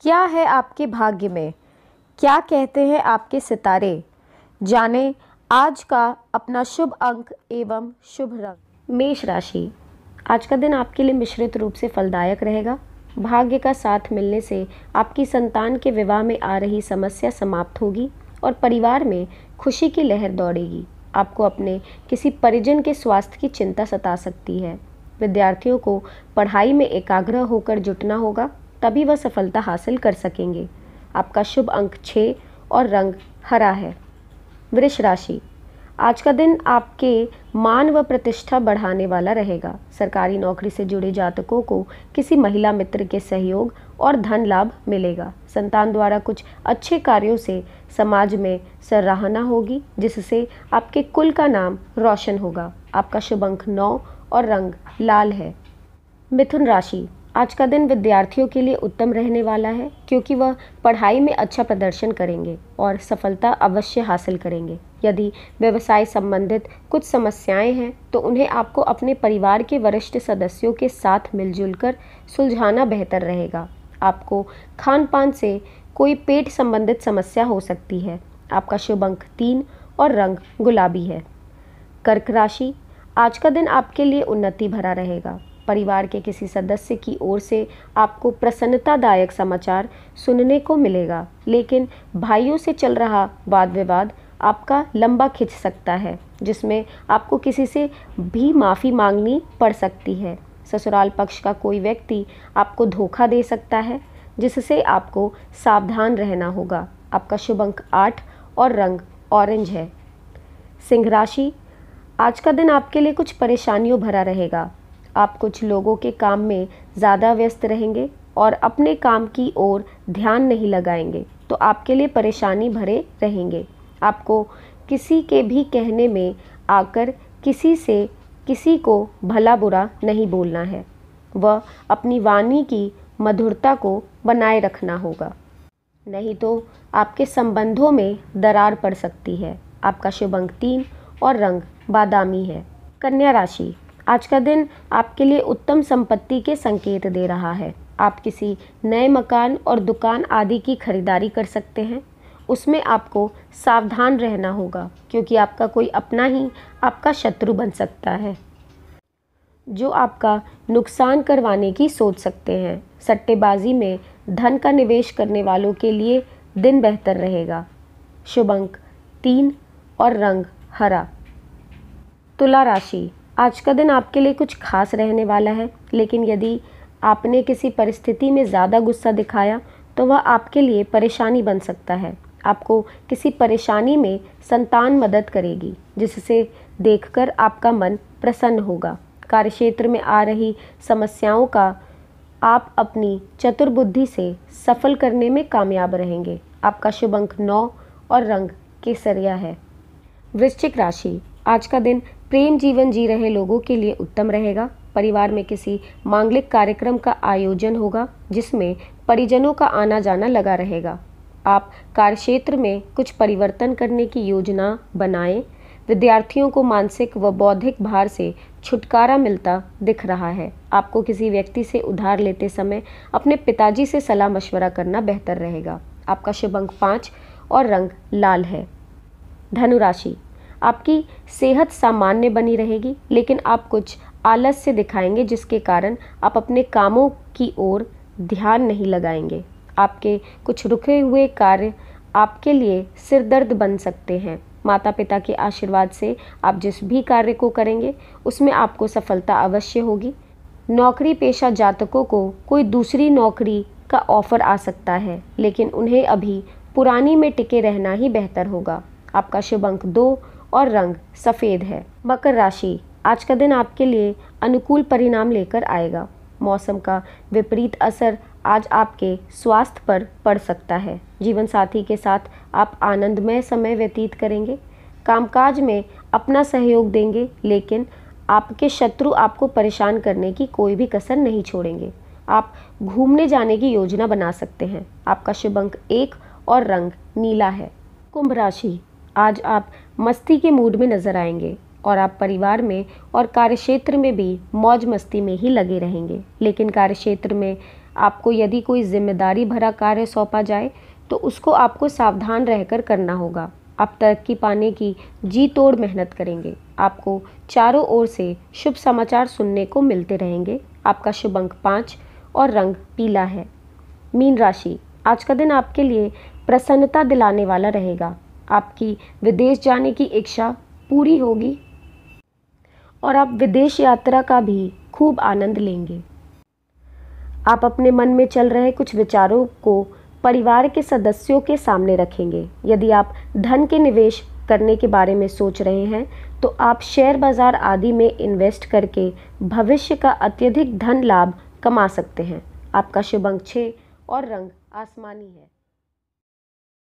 क्या है आपके भाग्य में क्या कहते हैं आपके सितारे जाने आज का अपना शुभ अंक एवं शुभ रंग मेष राशि आज का दिन आपके लिए मिश्रित रूप से फलदायक रहेगा भाग्य का साथ मिलने से आपकी संतान के विवाह में आ रही समस्या समाप्त होगी और परिवार में खुशी की लहर दौड़ेगी आपको अपने किसी परिजन के स्वास्थ्य की चिंता सता सकती है विद्यार्थियों को पढ़ाई में एकाग्र होकर जुटना होगा तभी वह सफलता हासिल कर सकेंगे आपका शुभ अंक छः और रंग हरा है वृष राशि आज का दिन आपके मान व प्रतिष्ठा बढ़ाने वाला रहेगा सरकारी नौकरी से जुड़े जातकों को किसी महिला मित्र के सहयोग और धन लाभ मिलेगा संतान द्वारा कुछ अच्छे कार्यों से समाज में सराहना होगी जिससे आपके कुल का नाम रोशन होगा आपका शुभ अंक नौ और रंग लाल है मिथुन राशि आज का दिन विद्यार्थियों के लिए उत्तम रहने वाला है क्योंकि वह पढ़ाई में अच्छा प्रदर्शन करेंगे और सफलता अवश्य हासिल करेंगे यदि व्यवसाय संबंधित कुछ समस्याएं हैं तो उन्हें आपको अपने परिवार के वरिष्ठ सदस्यों के साथ मिलजुल कर सुलझाना बेहतर रहेगा आपको खान पान से कोई पेट संबंधित समस्या हो सकती है आपका शुभ अंक तीन और रंग गुलाबी है कर्क राशि आज का दिन आपके लिए उन्नति भरा रहेगा परिवार के किसी सदस्य की ओर से आपको प्रसन्नतादायक समाचार सुनने को मिलेगा लेकिन भाइयों से चल रहा वाद विवाद आपका लंबा खिंच सकता है जिसमें आपको किसी से भी माफ़ी मांगनी पड़ सकती है ससुराल पक्ष का कोई व्यक्ति आपको धोखा दे सकता है जिससे आपको सावधान रहना होगा आपका शुभ अंक आठ और रंग ऑरेंज है सिंह राशि आज का दिन आपके लिए कुछ परेशानियों भरा रहेगा आप कुछ लोगों के काम में ज़्यादा व्यस्त रहेंगे और अपने काम की ओर ध्यान नहीं लगाएंगे तो आपके लिए परेशानी भरे रहेंगे आपको किसी के भी कहने में आकर किसी से किसी को भला बुरा नहीं बोलना है व अपनी वाणी की मधुरता को बनाए रखना होगा नहीं तो आपके संबंधों में दरार पड़ सकती है आपका शुभ अंक तीन और रंग बादामी है कन्या राशि आज का दिन आपके लिए उत्तम संपत्ति के संकेत दे रहा है आप किसी नए मकान और दुकान आदि की खरीदारी कर सकते हैं उसमें आपको सावधान रहना होगा क्योंकि आपका कोई अपना ही आपका शत्रु बन सकता है जो आपका नुकसान करवाने की सोच सकते हैं सट्टेबाजी में धन का निवेश करने वालों के लिए दिन बेहतर रहेगा शुभ अंक तीन और रंग हरा तुला राशि आज का दिन आपके लिए कुछ खास रहने वाला है लेकिन यदि आपने किसी परिस्थिति में ज़्यादा गुस्सा दिखाया तो वह आपके लिए परेशानी बन सकता है आपको किसी परेशानी में संतान मदद करेगी जिससे देखकर आपका मन प्रसन्न होगा कार्य क्षेत्र में आ रही समस्याओं का आप अपनी चतुर बुद्धि से सफल करने में कामयाब रहेंगे आपका शुभ अंक नौ और रंग केसरिया है वृश्चिक राशि आज का दिन प्रेम जीवन जी रहे लोगों के लिए उत्तम रहेगा परिवार में किसी मांगलिक कार्यक्रम का आयोजन होगा जिसमें परिजनों का आना जाना लगा रहेगा आप कार्यक्षेत्र में कुछ परिवर्तन करने की योजना बनाएं विद्यार्थियों को मानसिक व बौद्धिक भार से छुटकारा मिलता दिख रहा है आपको किसी व्यक्ति से उधार लेते समय अपने पिताजी से सलाह मशवरा करना बेहतर रहेगा आपका शुभ अंक पाँच और रंग लाल है धनुराशि आपकी सेहत सामान्य बनी रहेगी लेकिन आप कुछ आलस्य दिखाएंगे जिसके कारण आप अपने कामों की ओर ध्यान नहीं लगाएंगे आपके कुछ रुके हुए कार्य आपके लिए सिरदर्द बन सकते हैं माता पिता के आशीर्वाद से आप जिस भी कार्य को करेंगे उसमें आपको सफलता अवश्य होगी नौकरी पेशा जातकों को कोई दूसरी नौकरी का ऑफर आ सकता है लेकिन उन्हें अभी पुरानी में टिके रहना ही बेहतर होगा आपका शुभ अंक दो और रंग सफ़ेद है मकर राशि आज का दिन आपके लिए अनुकूल परिणाम लेकर आएगा मौसम का विपरीत असर आज आपके स्वास्थ्य पर पड़ सकता है जीवन साथी के साथ आप आनंदमय समय व्यतीत करेंगे कामकाज में अपना सहयोग देंगे लेकिन आपके शत्रु आपको परेशान करने की कोई भी कसर नहीं छोड़ेंगे आप घूमने जाने की योजना बना सकते हैं आपका शुभ अंक एक और रंग नीला है कुंभ राशि आज आप मस्ती के मूड में नजर आएंगे और आप परिवार में और कार्यक्षेत्र में भी मौज मस्ती में ही लगे रहेंगे लेकिन कार्यक्षेत्र में आपको यदि कोई जिम्मेदारी भरा कार्य सौंपा जाए तो उसको आपको सावधान रहकर करना होगा आप तरक्की पाने की जी तोड़ मेहनत करेंगे आपको चारों ओर से शुभ समाचार सुनने को मिलते रहेंगे आपका शुभ अंक पाँच और रंग पीला है मीन राशि आज का दिन आपके लिए प्रसन्नता दिलाने वाला रहेगा आपकी विदेश जाने की इच्छा पूरी होगी और आप विदेश यात्रा का भी खूब आनंद लेंगे आप अपने मन में चल रहे कुछ विचारों को परिवार के सदस्यों के सामने रखेंगे यदि आप धन के निवेश करने के बारे में सोच रहे हैं तो आप शेयर बाज़ार आदि में इन्वेस्ट करके भविष्य का अत्यधिक धन लाभ कमा सकते हैं आपका शुभ अंक छः और रंग आसमानी है